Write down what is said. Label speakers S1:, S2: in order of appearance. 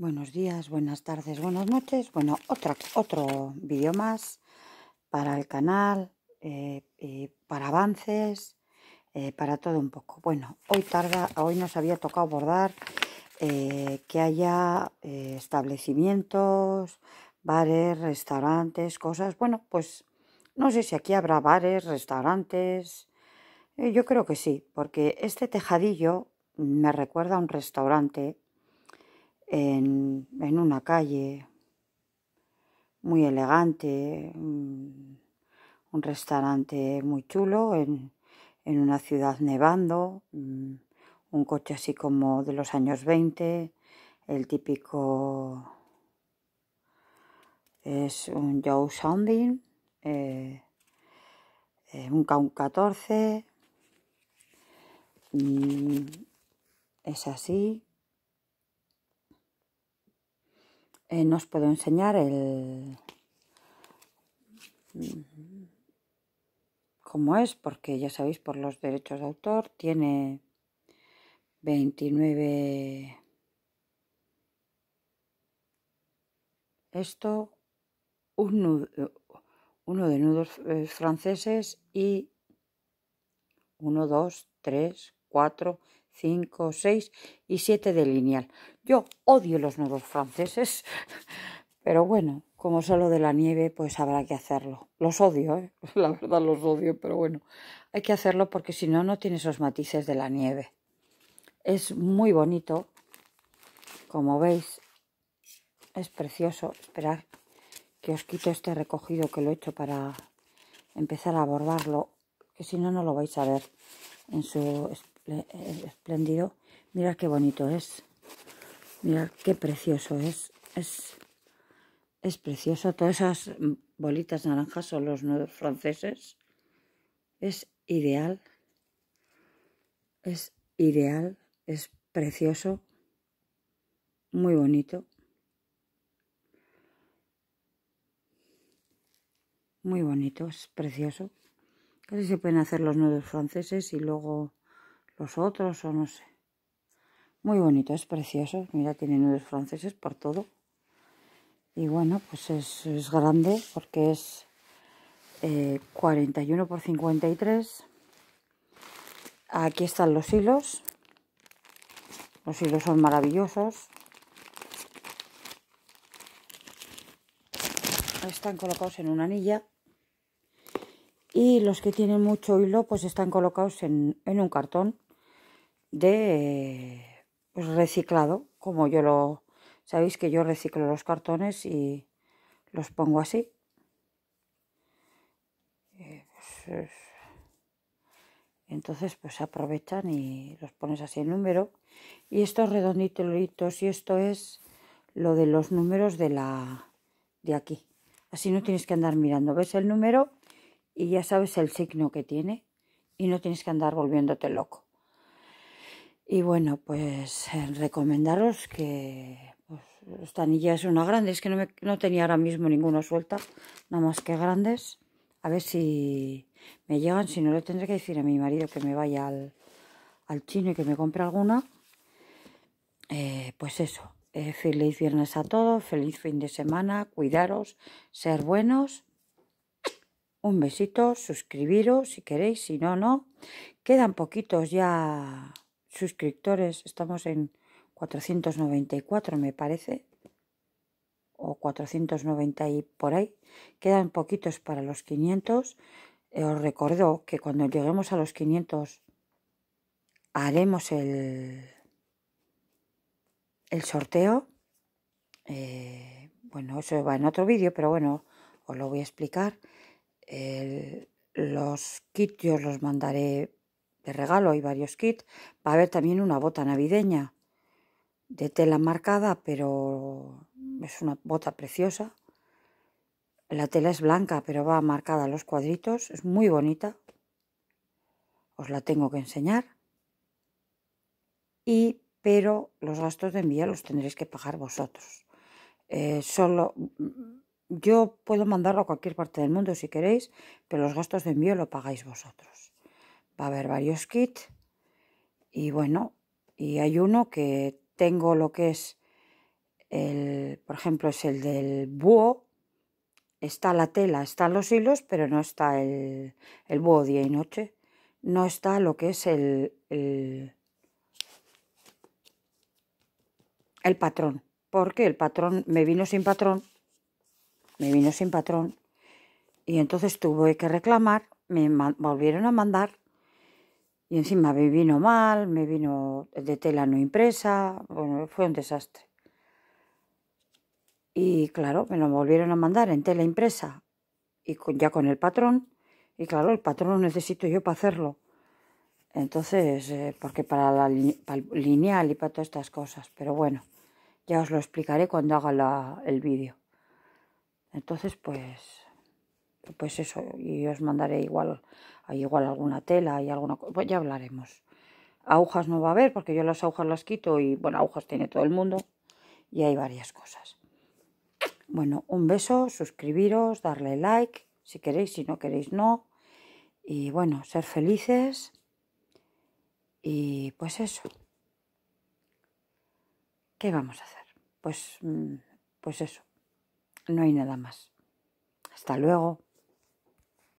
S1: Buenos días, buenas tardes, buenas noches. Bueno, otra, otro vídeo más para el canal, eh, para avances, eh, para todo un poco. Bueno, hoy tarda, hoy nos había tocado abordar eh, que haya establecimientos, bares, restaurantes, cosas. Bueno, pues no sé si aquí habrá bares, restaurantes. yo creo que sí, porque este tejadillo me recuerda a un restaurante en, una calle muy elegante, un, restaurante muy chulo en, una ciudad nevando, mm, un coche así como de los años 20, el típico es un Joe Sounding, eh, eh un K14, mm, es así, Eh, no os puedo enseñar el mm, cómo es, porque ya sabéis por los derechos de autor tiene 29 esto un uno de nudos franceses y uno dos tres cuatro 5, 6 y 7 de lineal. Yo odio los nuevos franceses, pero bueno, como solo de la nieve, pues habrá que hacerlo. Los odio, ¿eh? la verdad los odio, pero bueno, hay que hacerlo porque si no, no tiene esos matices de la nieve. Es muy bonito, como veis, es precioso. Esperad que os quito este recogido que lo he hecho para empezar a abordarlo, que si no, no lo vais a ver en su eh, espléndido. Mirad qué bonito es. Mirad qué precioso es. Es, es precioso. Todas esas bolitas naranjas son los nudos franceses. Es ideal. Es ideal. Es precioso. Muy bonito. Muy bonito. Es precioso. Casi se pueden hacer los nudos franceses y luego los otros o no sé. Muy bonitos, es precioso. Mira, tienen nudos franceses por todo. Y bueno, pues es, grande porque es 41 eh, por 53. Aquí están los hilos. Los hilos son maravillosos. Están colocados en una anilla. Y los que tienen mucho hilo, pues están colocados en, en un cartón de pues, reciclado, como yo lo... Sabéis que yo reciclo los cartones y los pongo así. Eh, pues, entonces pues aprovechan y los pones así en número. Y estos redonditos y esto es lo de los números de la de aquí. Así no tienes que andar mirando. Ves el número y ya sabes el signo que tiene y no tienes que andar volviéndote loco. Y bueno, pues eh, recomendaros que pues, esta anilla es una grande. Es que no, tenía ahora mismo ninguna suelta, nada más que grandes. A ver si me llegan, si no le tendré que decir a mi marido que me vaya al, chino y que me compre alguna. Eh, pues eso, eh, feliz viernes a todos, feliz fin de semana, cuidaros, ser buenos. Un besito, suscribiros si queréis, si no, no. Quedan poquitos ya suscriptores, estamos en 494 me parece, o 490 y por ahí, quedan poquitos para los 500. Eh, os recuerdo que cuando lleguemos a los 500 haremos el, el sorteo. Eh, bueno, eso va en otro vídeo, pero bueno, os lo voy a explicar. El, los yo los mandaré de regalo hay varios kits. Va a haber también una bota navideña de tela marcada, pero es una bota preciosa. La tela es blanca, pero va marcada a los cuadritos. Es muy bonita. Os la tengo que enseñar. Y, pero los gastos de envío los tendréis que pagar vosotros. Eh, solo yo puedo mandarlo a cualquier parte del mundo si queréis, pero los gastos de envío lo pagáis vosotros va a haber varios kits y bueno, y hay uno que tengo lo que es el, por ejemplo, es el del búho, está la tela, están los hilos, pero no está el, el búho día y noche, no está lo que es el, el, el patrón, porque el patrón me vino sin patrón, me vino sin patrón, y entonces tuve que reclamar, me volvieron a mandar y encima me vino mal, me vino de tela no impresa, bueno, fue un desastre. Y claro, me lo volvieron a mandar en tela impresa y ya con el patrón. Y claro, el patrón lo necesito yo para hacerlo. Entonces, eh, porque para, la, lineal y para todas estas cosas. Pero bueno, ya os lo explicaré cuando haga el vídeo. Entonces, pues pues eso, y os mandaré igual, hay igual alguna tela y alguna cosa, pues ya hablaremos. Agujas no va a haber porque yo las agujas las quito y bueno, agujas tiene todo el mundo y hay varias cosas. Bueno, un beso, suscribiros, darle like, si queréis, si no queréis no. Y bueno, ser felices. Y pues eso. ¿Qué vamos a hacer? Pues, mm, pues eso. No hay nada más. Hasta luego.